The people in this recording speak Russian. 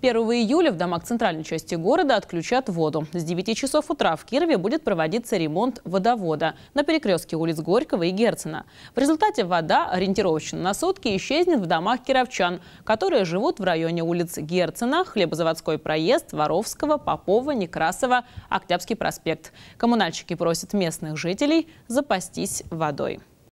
1 июля в домах центральной части города отключат воду. С 9 часов утра в Кирове будет проводиться ремонт водовода на перекрестке улиц Горького и Герцена. В результате вода ориентировочно на сутки исчезнет в домах кировчан, которые живут в районе улиц Герцена, Хлебозаводской проезд, Воровского, Попова, Некрасова, Октябрьский проспект. Коммунальщики просят местных жителей запастись водой.